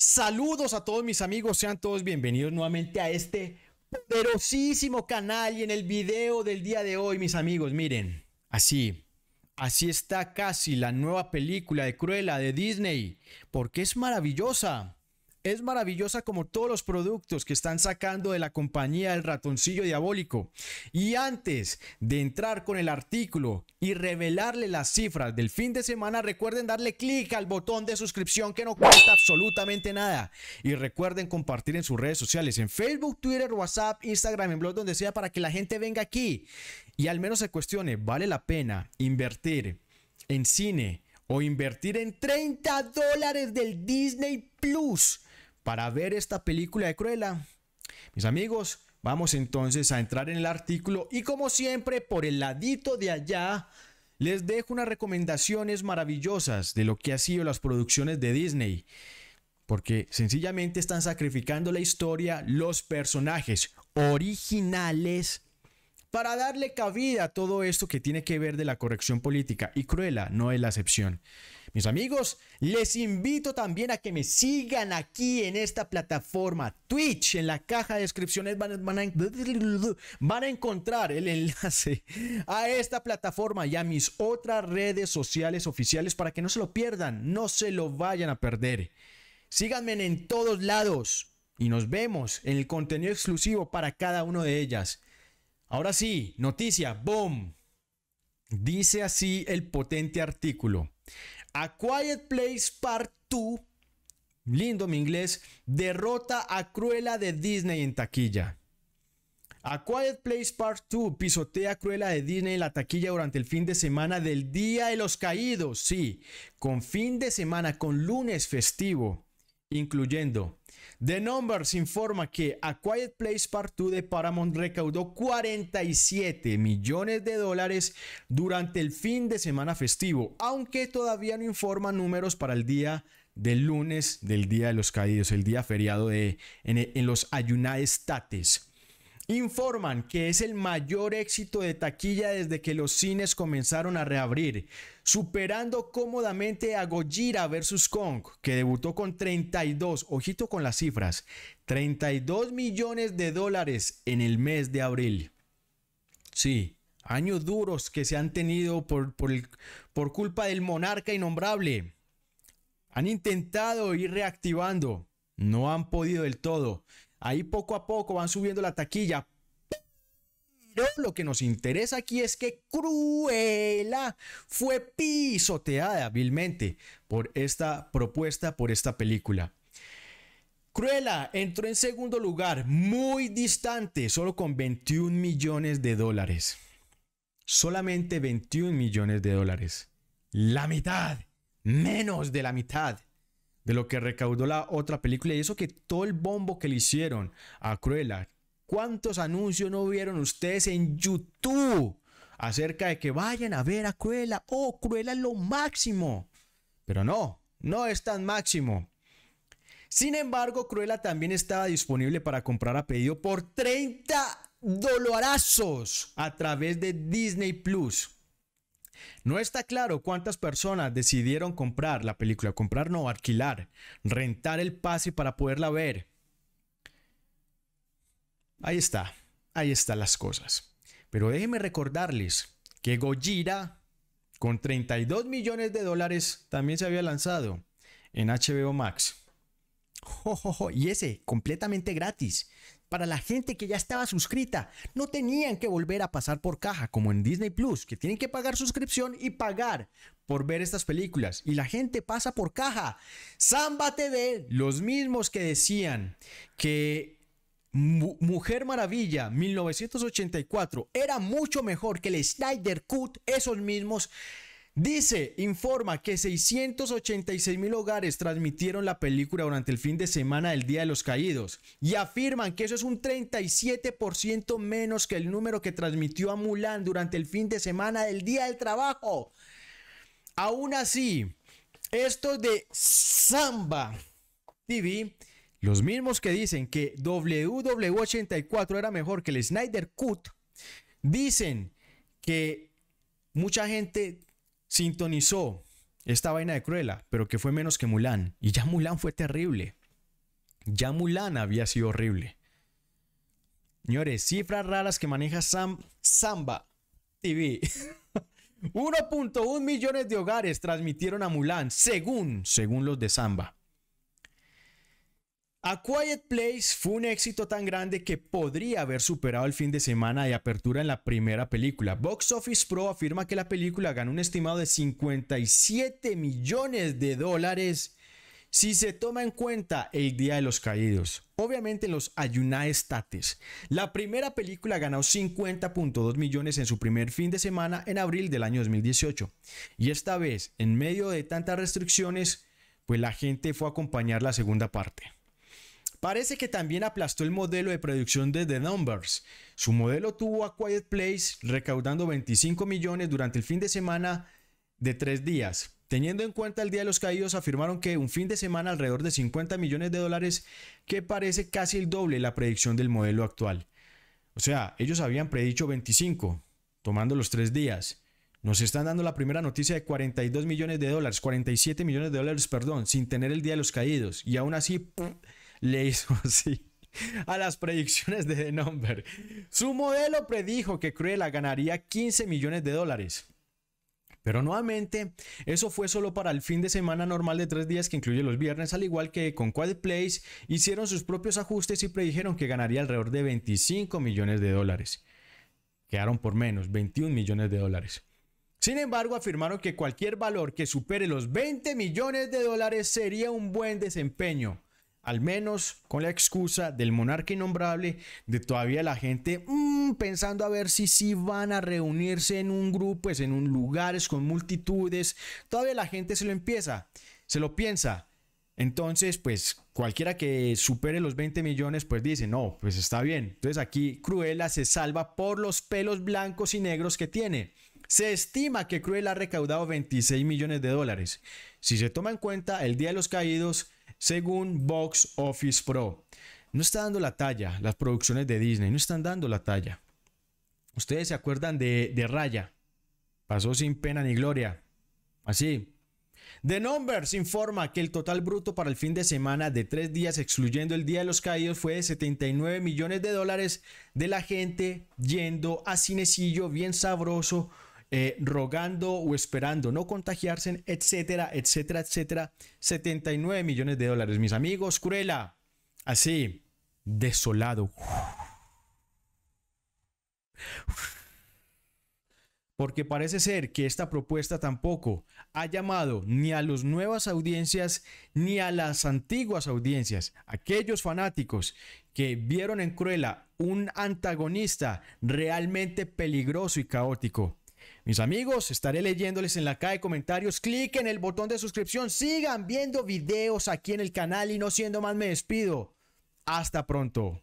Saludos a todos mis amigos, sean todos bienvenidos nuevamente a este poderosísimo canal y en el video del día de hoy, mis amigos, miren, así, así está casi la nueva película de Cruella de Disney, porque es maravillosa. Es maravillosa como todos los productos que están sacando de la compañía El Ratoncillo Diabólico. Y antes de entrar con el artículo y revelarle las cifras del fin de semana, recuerden darle clic al botón de suscripción que no cuesta absolutamente nada. Y recuerden compartir en sus redes sociales, en Facebook, Twitter, WhatsApp, Instagram, en blog, donde sea, para que la gente venga aquí y al menos se cuestione, ¿vale la pena invertir en cine o invertir en 30 dólares del Disney Plus? para ver esta película de Cruella. Mis amigos, vamos entonces a entrar en el artículo y como siempre por el ladito de allá les dejo unas recomendaciones maravillosas de lo que ha sido las producciones de Disney. Porque sencillamente están sacrificando la historia, los personajes originales para darle cabida a todo esto que tiene que ver de la corrección política y Cruella no es la excepción. Mis amigos, les invito también a que me sigan aquí en esta plataforma Twitch. En la caja de descripciones van, a, van a encontrar el enlace a esta plataforma y a mis otras redes sociales oficiales para que no se lo pierdan, no se lo vayan a perder. Síganme en todos lados y nos vemos en el contenido exclusivo para cada una de ellas. Ahora sí, noticia, boom. Dice así el potente artículo. A Quiet Place Part 2, lindo mi inglés, derrota a Cruella de Disney en taquilla. A Quiet Place Part 2 pisotea a Cruella de Disney en la taquilla durante el fin de semana del Día de los Caídos. Sí, con fin de semana, con lunes festivo incluyendo. The Numbers informa que A Quiet Place Part 2 de Paramount recaudó 47 millones de dólares durante el fin de semana festivo, aunque todavía no informa números para el día del lunes del Día de los Caídos, el día feriado de, en, los United States informan que es el mayor éxito de taquilla desde que los cines comenzaron a reabrir, superando cómodamente a Gojira vs. Kong, que debutó con 32, ojito con las cifras, 32 millones de dólares en el mes de abril. Sí, años duros que se han tenido por, por, por culpa del monarca innombrable. Han intentado ir reactivando, no han podido del todo. Ahí poco a poco van subiendo la taquilla. Pero lo que nos interesa aquí es que Cruella fue pisoteada vilmente por esta propuesta, por esta película. Cruella entró en segundo lugar, muy distante, solo con 21 millones de dólares. Solamente 21 millones de dólares. La mitad, menos de la mitad de lo que recaudó la otra película y eso que todo el bombo que le hicieron a Cruella. ¿Cuántos anuncios no vieron ustedes en YouTube acerca de que vayan a ver a Cruella? Oh, Cruella es lo máximo. Pero no, no es tan máximo. Sin embargo, Cruella también estaba disponible para comprar a pedido por 30 dolarazos a través de Disney Plus. No está claro cuántas personas decidieron comprar la película, comprar no, alquilar, rentar el pase para poderla ver. Ahí está, ahí están las cosas. Pero déjenme recordarles que Gojira, con 32 millones de dólares, también se había lanzado en HBO Max. Y ese, completamente gratis para la gente que ya estaba suscrita. No tenían que volver a pasar por caja como en Disney Plus, que tienen que pagar suscripción y pagar por ver estas películas. Y la gente pasa por caja. Samba TV, los mismos que decían que Mujer Maravilla 1984 era mucho mejor que el Snyder Cut, esos mismos Dice, informa que 686 mil hogares transmitieron la película durante el fin de semana del Día de los Caídos y afirman que eso es un 37% menos que el número que transmitió a Mulan durante el fin de semana del Día del Trabajo. Aún así, estos de Samba TV, los mismos que dicen que WW84 era mejor que el Snyder Cut, dicen que mucha gente sintonizó esta vaina de Cruella, pero que fue menos que Mulan. Y ya Mulan fue terrible. Ya Mulan había sido horrible. Señores, cifras raras que maneja Samba TV. 1.1 millones de hogares transmitieron a Mulan, según, según los de Samba. A Quiet Place fue un éxito tan grande que podría haber superado el fin de semana de apertura en la primera película. Box Office Pro afirma que la película ganó un estimado de 57 millones de dólares si se toma en cuenta el Día de los Caídos, obviamente en los United States. La primera película ganó 50.2 millones en su primer fin de semana en abril del año 2018. Y esta vez, en medio de tantas restricciones, pues la gente fue a acompañar la segunda parte. Parece que también aplastó el modelo de producción de The Numbers. Su modelo tuvo a Quiet Place recaudando 25 millones durante el fin de semana de tres días. Teniendo en cuenta el Día de los Caídos, afirmaron que un fin de semana alrededor de 50 millones de dólares, que parece casi el doble la predicción del modelo actual. O sea, ellos habían predicho 25, tomando los tres días. Nos están dando la primera noticia de 42 millones de dólares, 47 millones de dólares, perdón, sin tener el Día de los Caídos. Y aún así, le hizo así a las predicciones de The Number. Su modelo predijo que Cruella ganaría 15 millones de dólares. Pero nuevamente, eso fue solo para el fin de semana normal de tres días que incluye los viernes, al igual que con Quad Place, hicieron sus propios ajustes y predijeron que ganaría alrededor de 25 millones de dólares. Quedaron por menos, 21 millones de dólares. Sin embargo, afirmaron que cualquier valor que supere los 20 millones de dólares sería un buen desempeño al menos con la excusa del monarca innombrable, de todavía la gente mm, pensando a ver si sí van a reunirse en un grupo, es pues, en un lugares con multitudes, todavía la gente se lo empieza, se lo piensa. Entonces, pues cualquiera que supere los 20 millones, pues dice, no, pues está bien. Entonces aquí Cruella se salva por los pelos blancos y negros que tiene. Se estima que Cruella ha recaudado 26 millones de dólares. Si se toma en cuenta el Día de los Caídos, según Box Office Pro. No está dando la talla las producciones de Disney, no están dando la talla. Ustedes se acuerdan de, Raya, pasó sin pena ni gloria. Así. The Numbers informa que el total bruto para el fin de semana de tres días, excluyendo el Día de los Caídos, fue de 79 millones de dólares de la gente yendo a cinecillo bien sabroso eh, rogando o esperando no contagiarse, etcétera, etcétera, etcétera. 79 millones de dólares, mis amigos. Cruella, así, desolado. Porque parece ser que esta propuesta tampoco ha llamado ni a las nuevas audiencias ni a las antiguas audiencias. Aquellos fanáticos que vieron en Cruella un antagonista realmente peligroso y caótico. Mis amigos, estaré leyéndoles en la caja de comentarios. Cliquen el botón de suscripción. Sigan viendo videos aquí en el canal y no siendo más me despido. Hasta pronto.